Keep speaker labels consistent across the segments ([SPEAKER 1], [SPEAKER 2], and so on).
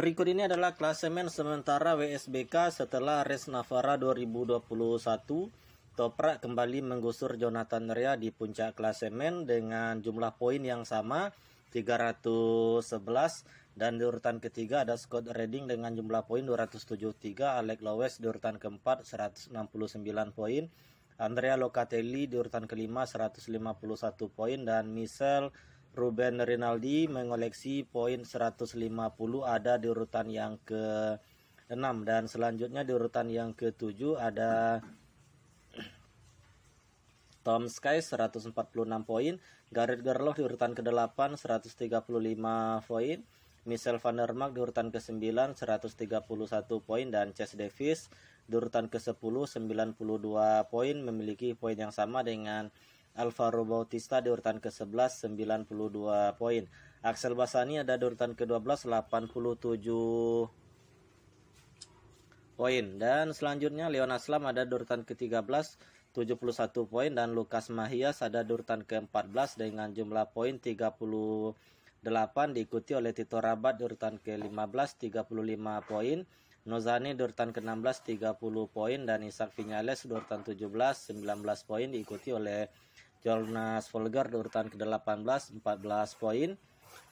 [SPEAKER 1] Berikut ini adalah klasemen sementara WSBK setelah Res Navara 2021 Toprak kembali menggusur Jonathan Rea di puncak klasemen dengan jumlah poin yang sama 311 dan di urutan ketiga ada Scott Redding dengan jumlah poin 273, Alec Lowes di urutan keempat 169 poin, Andrea Locatelli di urutan kelima 151 poin dan Michel Ruben Rinaldi mengoleksi poin 150 ada di urutan yang ke-6 dan selanjutnya di urutan yang ke-7 ada Tom Sky 146 poin, Gareth Gerloff di urutan ke-8 135 poin, Michel Van der Mark di urutan ke-9 131 poin dan Chase Davis di urutan ke-10 92 poin memiliki poin yang sama dengan Alvaro Bautista di urutan ke-11 92 poin. Axel Basani ada di urutan ke-12 87 poin dan selanjutnya Leon Aslam ada di urutan ke-13 71 poin dan Lukas Mahias ada di urutan ke-14 dengan jumlah poin 38 diikuti oleh Tito Rabat di urutan ke-15 35 poin, Nozani di urutan ke-16 30 poin dan Isak Vinales di urutan 17 19 poin diikuti oleh Jonas Volgar di urutan ke-18 14 poin,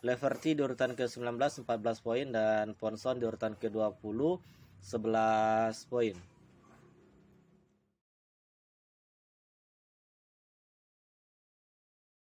[SPEAKER 1] Leverty di urutan ke-19 14 poin dan Ponson di urutan ke-20 11 poin.